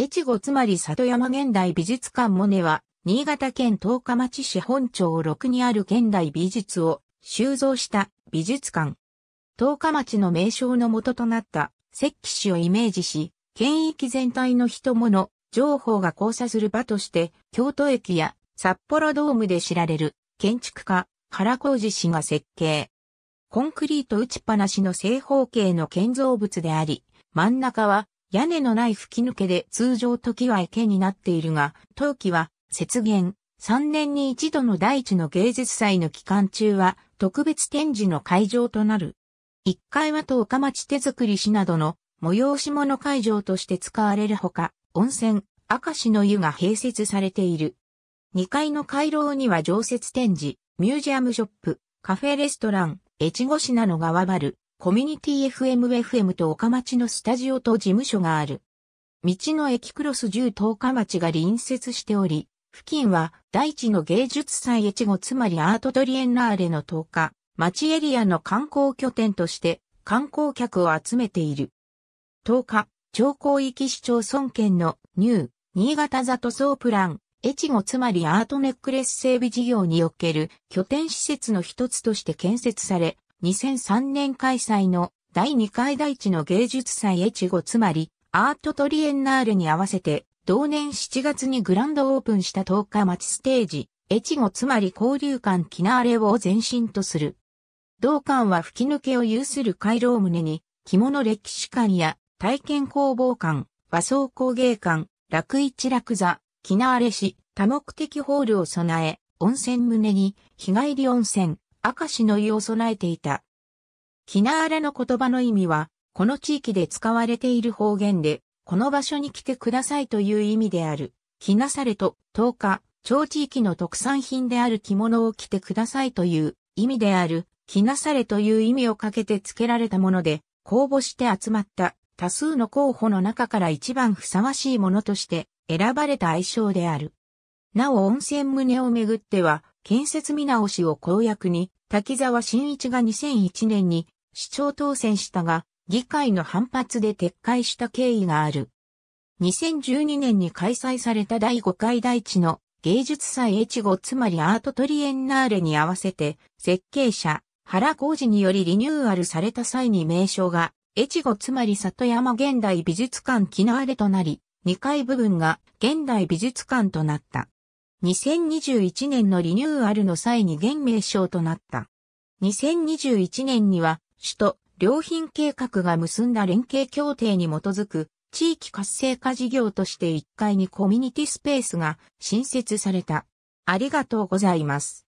越後つまり里山現代美術館モネは、新潟県十日町市本町6にある現代美術を収蔵した美術館。十日町の名称の元となった石器市をイメージし、県域全体の人物、情報が交差する場として、京都駅や札幌ドームで知られる建築家、原浩二氏が設計。コンクリート打ちっぱなしの正方形の建造物であり、真ん中は屋根のない吹き抜けで通常時は池になっているが、冬季は雪原、3年に一度の大地の芸術祭の期間中は特別展示の会場となる。1階は十日町手作り市などの催し物会場として使われるほか、温泉、明石の湯が併設されている。2階の回廊には常設展示、ミュージアムショップ、カフェレストラン、越後市なのがわばる、コミュニティ FMFM と岡町のスタジオと事務所がある。道の駅クロス10十日町が隣接しており、付近は大地の芸術祭越後つまりアートトリエンナーレの10日、町エリアの観光拠点として観光客を集めている。10日、超広域市町村圏のニュー、新潟座塗装プラン、越後つまりアートネックレス整備事業における拠点施設の一つとして建設され、2003年開催の第2回大地の芸術祭越後つまりアートトリエンナールに合わせて同年7月にグランドオープンした10日町ステージ越後つまり交流館キナーレを前身とする。同館は吹き抜けを有する回廊胸に着物歴史館や体験工房館、和装工芸館、楽市楽座、キナーレ市多目的ホールを備え、温泉棟に日帰り温泉、明石の湯を備えていた。キナーれの言葉の意味は、この地域で使われている方言で、この場所に来てくださいという意味である。着なされと、十日、町地域の特産品である着物を着てくださいという意味である。着なされという意味をかけて付けられたもので、公募して集まった多数の候補の中から一番ふさわしいものとして選ばれた愛称である。なお温泉棟をめぐっては、建設見直しを公約に、滝沢新一が2001年に市長当選したが、議会の反発で撤回した経緯がある。2012年に開催された第5回大地の芸術祭越後つまりアートトリエンナーレに合わせて設計者原浩二によりリニューアルされた際に名称が越後つまり里山現代美術館キナーレとなり2階部分が現代美術館となった。2021年のリニューアルの際に現名称となった。2021年には、首都、良品計画が結んだ連携協定に基づく、地域活性化事業として1階にコミュニティスペースが新設された。ありがとうございます。